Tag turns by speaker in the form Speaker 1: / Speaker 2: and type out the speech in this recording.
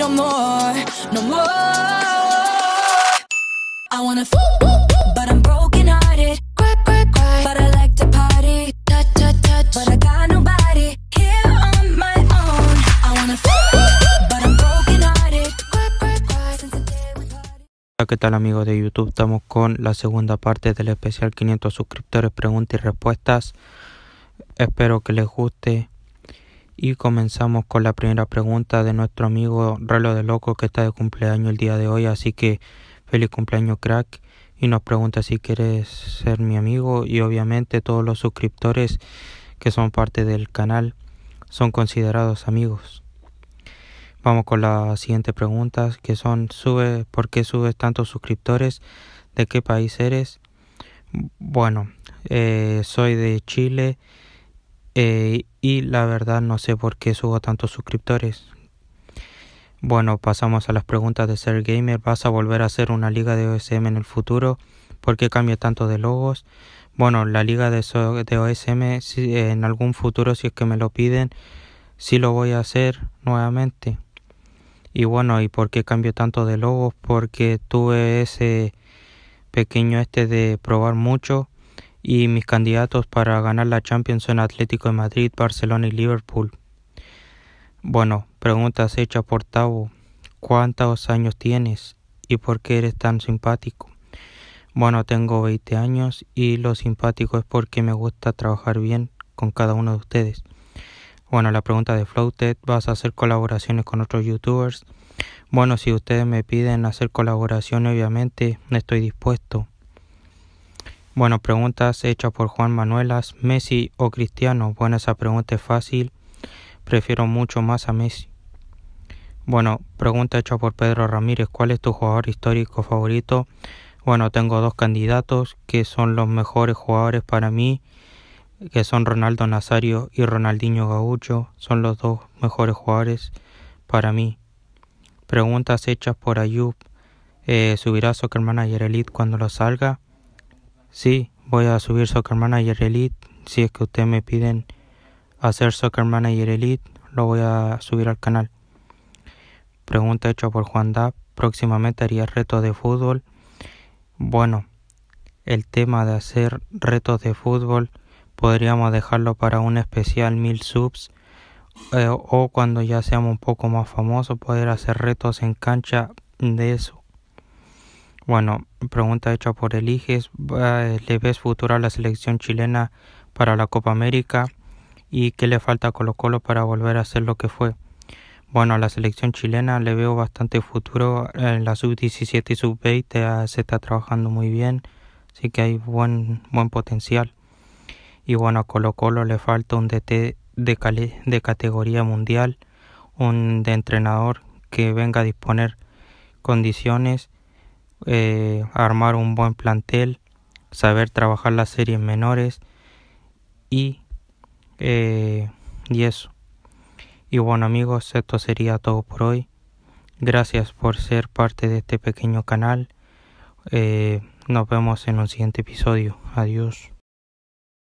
Speaker 1: no more, no more. I wanna fool, but I'm broken hearted. Cry, cry, cry. But I like to party. Touch, touch, touch. But I got nobody here on my own. I wanna fool, but I'm broken hearted. ¿qué tal amigos de YouTube? Estamos con la segunda parte del especial 500 suscriptores, preguntas y respuestas. Espero que les guste. Y comenzamos con la primera pregunta de nuestro amigo Relo de Loco que está de cumpleaños el día de hoy. Así que feliz cumpleaños crack. Y nos pregunta si quieres ser mi amigo. Y obviamente todos los suscriptores que son parte del canal son considerados amigos. Vamos con la siguiente pregunta que son sube, ¿por qué subes tantos suscriptores? ¿De qué país eres? Bueno, eh, soy de Chile eh, y la verdad no sé por qué subo tantos suscriptores. Bueno, pasamos a las preguntas de Ser Gamer. ¿Vas a volver a hacer una liga de OSM en el futuro? ¿Por qué cambio tanto de logos? Bueno, la liga de, OSM en algún futuro, si es que me lo piden, sí lo voy a hacer nuevamente. Y bueno, ¿y por qué cambio tanto de logos? Porque tuve ese pequeño este de probar mucho y mis candidatos para ganar la Champions son Atlético de Madrid, Barcelona y Liverpool. Bueno, preguntas hechas por Tavo. ¿Cuántos años tienes y por qué eres tan simpático? Bueno, tengo 20 años y lo simpático es porque me gusta trabajar bien con cada uno de ustedes. Bueno, la pregunta de Floated, ¿vas a hacer colaboraciones con otros youtubers? Bueno, si ustedes me piden hacer colaboración, obviamente estoy dispuesto. Bueno, preguntas hechas por Juan Manuelas. ¿Messi o Cristiano? Bueno, esa pregunta es fácil. Prefiero mucho más a Messi. Bueno, pregunta hecha por Pedro Ramírez. ¿Cuál es tu jugador histórico favorito? Bueno, tengo dos candidatos que son los mejores jugadores para mí, que son Ronaldo Nazario y Ronaldinho Gaucho. Son los dos mejores jugadores para mí. Preguntas hechas por Ayub. Eh, ¿Subirá Soccer Manager Elite cuando lo salga? Sí, voy a subir Soccer Manager Elite. Si es que ustedes me piden hacer Soccer Manager Elite, lo voy a subir al canal. Pregunta hecha por Juan Dab. Próximamente haría retos de fútbol. Bueno, el tema de hacer retos de fútbol podríamos dejarlo para un especial 1000 subs. Eh, o cuando ya seamos un poco más famosos, poder hacer retos en cancha de eso. Bueno, Pregunta hecha por Eliges. ¿Le ves futuro a la selección chilena para la Copa América? ¿Y qué le falta a Colo Colo para volver a ser lo que fue? Bueno, a la selección chilena le veo bastante futuro. En la sub-17 y sub-20 ah, se está trabajando muy bien. Así que hay buen, buen potencial. Y bueno, a Colo Colo le falta un DT de, de categoría mundial, un de entrenador que venga a disponer condiciones eh, armar un buen plantel, saber trabajar las series menores y, eh, y eso. Y bueno amigos, esto sería todo por hoy. Gracias por ser parte de este pequeño canal. Eh, nos vemos en un siguiente episodio. Adiós.